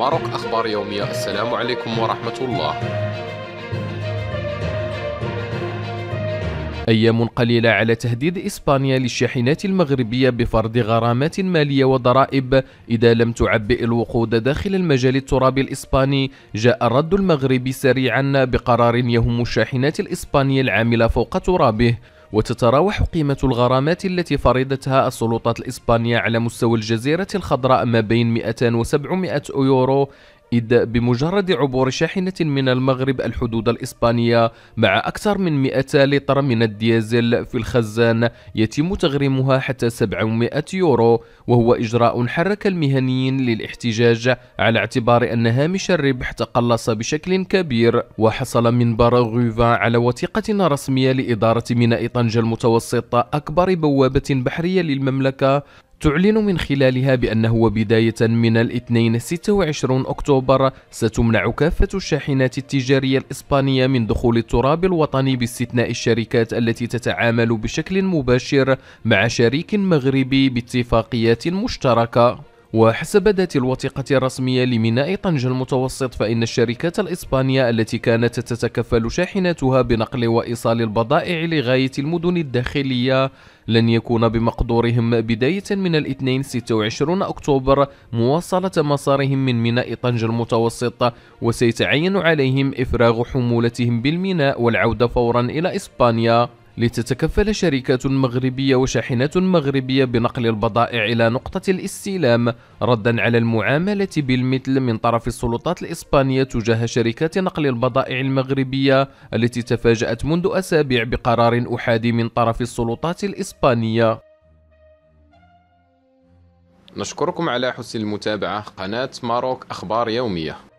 ماروك أخبار يومية السلام عليكم ورحمة الله أيام قليلة على تهديد إسبانيا للشاحنات المغربية بفرض غرامات مالية وضرائب إذا لم تعبئ الوقود داخل المجال الترابي الإسباني جاء الرد المغربي سريعا بقرار يهم الشاحنات الإسبانية العاملة فوق ترابه وتتراوح قيمة الغرامات التي فرضتها السلطات الإسبانية على مستوى الجزيرة الخضراء ما بين 200 و 700 يورو إذ بمجرد عبور شاحنة من المغرب الحدود الإسبانية مع أكثر من 200 لتر من الديزل في الخزان يتم تغريمها حتى 700 يورو وهو إجراء حرك المهنيين للاحتجاج على اعتبار أن هامش الربح تقلص بشكل كبير وحصل من غوفا على وثيقة رسمية لإدارة ميناء طنجة المتوسط أكبر بوابة بحرية للمملكة تعلن من خلالها بأنه وبداية من الاثنين 26 أكتوبر ستمنع كافة الشاحنات التجارية الإسبانية من دخول التراب الوطني باستثناء الشركات التي تتعامل بشكل مباشر مع شريك مغربي باتفاقيات مشتركة وحسب ذات الوثيقة الرسمية لميناء طنجة المتوسط فإن الشركات الإسبانية التي كانت تتكفل شاحناتها بنقل وإيصال البضائع لغاية المدن الداخلية لن يكون بمقدورهم بداية من الاثنين 26 أكتوبر مواصلة مسارهم من ميناء طنجة المتوسط وسيتعين عليهم إفراغ حمولتهم بالميناء والعودة فورا إلى إسبانيا لتتكفل شركات مغربية وشاحنات مغربية بنقل البضائع إلى نقطة الاستلام ردا على المعاملة بالمثل من طرف السلطات الإسبانية تجاه شركات نقل البضائع المغربية التي تفاجأت منذ أسابيع بقرار أحادي من طرف السلطات الإسبانية نشكركم على حسن المتابعة قناة ماروك أخبار يومية